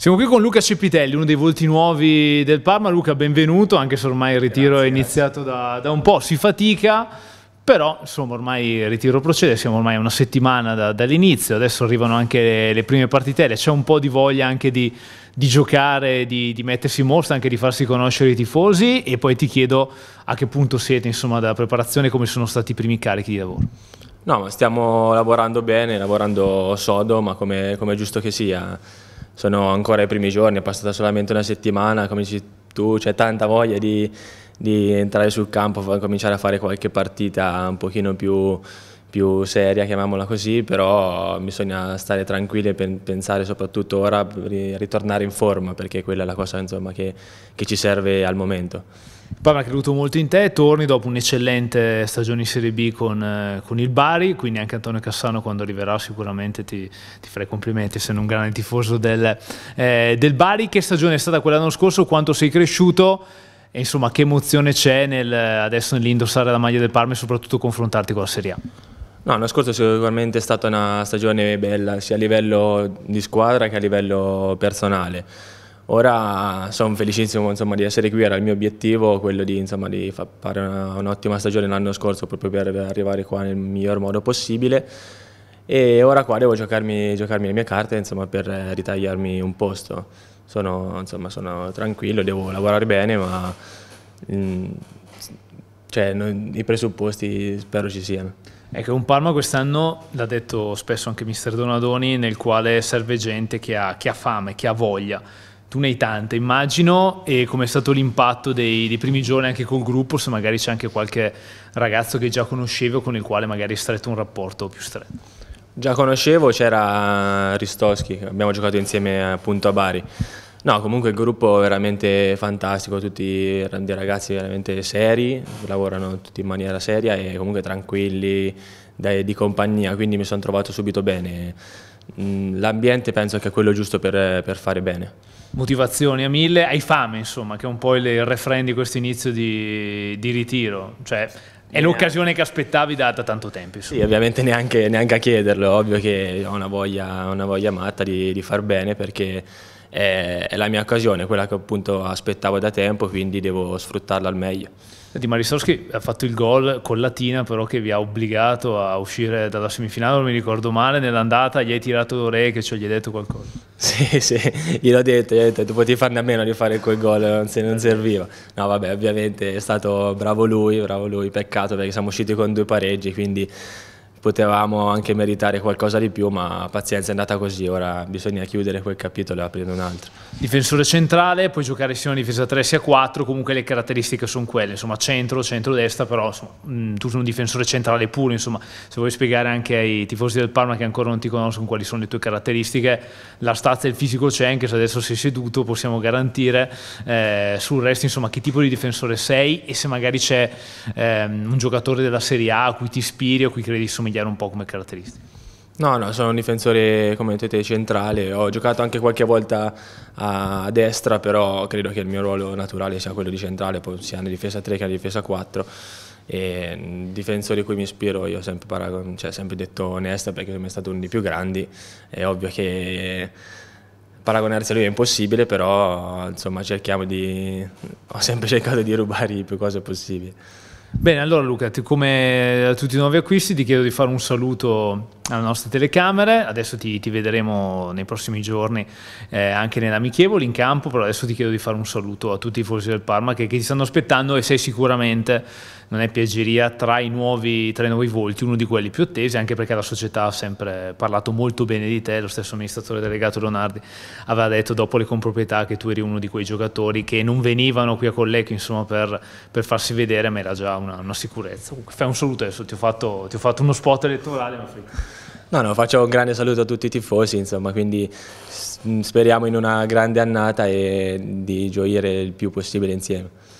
Siamo qui con Luca Cepitelli, uno dei volti nuovi del Parma. Luca, benvenuto, anche se ormai il ritiro grazie, è iniziato da, da, un po', si fatica, però insomma ormai il ritiro procede, siamo ormai a una settimana da, dall'inizio, adesso arrivano anche le, le prime partitelle, c'è un po' di voglia anche di, di giocare, di, di, mettersi in mostra, anche di farsi conoscere i tifosi e poi ti chiedo a che punto siete insomma dalla preparazione, come sono stati i primi carichi di lavoro. No, stiamo lavorando bene, lavorando sodo, ma come è giusto che sia sono ancora i primi giorni, è passata solamente una settimana, come dici tu, c'è tanta voglia di, di entrare sul campo, cominciare a fare qualche partita un pochino più più seria, chiamiamola così, però bisogna stare tranquilli e pensare soprattutto ora a ritornare in forma, perché quella è la cosa insomma, che, che, ci serve al momento. Parma ha creduto molto in te, torni dopo un'eccellente stagione in Serie B con, eh, con, il Bari, quindi anche Antonio Cassano quando arriverà sicuramente ti, ti farà i complimenti, essendo un grande tifoso del, eh, del Bari. Che stagione è stata quella dell'anno scorso? Quanto sei cresciuto? E insomma, che emozione c'è adesso nell'indossare la maglia del Parma e soprattutto confrontarti con la Serie A? No, l'anno scorso è sicuramente stata una stagione bella, sia a livello di squadra che a livello personale. Ora sono felicissimo insomma, di essere qui, era il mio obiettivo quello di, insomma, di fare un'ottima stagione l'anno scorso proprio per arrivare qua nel miglior modo possibile e ora qua devo giocarmi, giocarmi le mie carte insomma, per ritagliarmi un posto. Sono, sono tranquillo, devo lavorare bene ma mm, cioè, non, i presupposti spero ci siano. Ecco, un Parma quest'anno, l'ha detto spesso anche mister Donadoni, nel quale serve gente che ha, che ha fame, che ha voglia tu ne hai tante, immagino, e com'è stato l'impatto dei, dei, primi giorni anche col gruppo, se magari c'è anche qualche ragazzo che già conoscevi o con il quale magari hai stretto un rapporto più stretto. Già conoscevo, c'era Ristoschi, abbiamo giocato insieme eh, appunto a Bari. No, comunque il gruppo è veramente fantastico, tutti dei ragazzi veramente seri, lavorano tutti in maniera seria e comunque tranquilli, dai, di compagnia, quindi mi sono trovato subito bene. L'ambiente penso che è quello giusto per, per fare bene. Motivazioni a mille, hai fame insomma, che è un po' il refrain di questo inizio di, di ritiro, cioè è eh, l'occasione che aspettavi da, da tanto tempo. Insomma. Sì, ovviamente neanche, neanche, a chiederlo, ovvio che ho una voglia, una voglia matta di, di far bene perché è, è la mia occasione, quella che appunto aspettavo da tempo, quindi devo sfruttarla al meglio. Senti, Marisoschi ha fatto il gol con Latina, però che vi ha obbligato a uscire dalla semifinale, non mi ricordo male, nell'andata gli hai tirato re l'orecchio, cioè gli hai detto qualcosa. Sì, sì, gliel'ho detto, gli ho detto, tu potevi farne a meno di fare quel gol, non, se, non serviva. No, vabbè, ovviamente è stato bravo lui, bravo lui, peccato perché siamo usciti con due pareggi, quindi potevamo anche meritare qualcosa di più, ma pazienza è andata così, ora bisogna chiudere quel capitolo e aprire un altro. Difensore centrale, puoi giocare sia una difesa 3 sia 4, comunque le caratteristiche sono quelle, insomma centro, centro-destra, però insomma, mm, tu sei un difensore centrale puro, insomma se vuoi spiegare anche ai tifosi del Parma che ancora non ti conoscono quali sono le tue caratteristiche, la stazza e il fisico c'è, anche se adesso sei seduto possiamo garantire, eh, sul resto insomma che tipo di difensore sei e se magari c'è eh, un giocatore della Serie A a cui ti ispiri o a cui credi insomma somigliare un po' come caratteristiche. No, no, sono un difensore come dite centrale, ho giocato anche qualche volta a destra, però credo che il mio ruolo naturale sia quello di centrale, poi sia una difesa 3 che una difesa 4. E difensore di cui mi ispiro, io ho sempre, paragon, cioè, sempre detto Nesta perché è stato uno dei più grandi, è ovvio che paragonarsi a lui è impossibile, però insomma cerchiamo di... ho sempre cercato di rubare le più cose possibili. Bene, allora Luca, come a tutti i nuovi acquisti ti chiedo di fare un saluto alle nostre telecamere, adesso ti, ti vedremo nei prossimi giorni eh, anche nell'amichevole in campo, però adesso ti chiedo di fare un saluto a tutti i forzi del Parma che, che, ti stanno aspettando e sei sicuramente, non è piaggeria, tra i, nuovi, tra i nuovi volti, uno di quelli più attesi, anche perché la società ha sempre parlato molto bene di te, lo stesso amministratore delegato Leonardi aveva detto dopo le comproprietà che tu eri uno di quei giocatori che non venivano qui a Collecchio insomma, per, per farsi vedere, ma era già una, una sicurezza. Fai un saluto adesso, ti ho fatto, ti ho fatto uno spot elettorale, ma fai. No, no, faccio un grande saluto a tutti i tifosi, insomma, quindi speriamo in una grande annata e di gioire il più possibile insieme.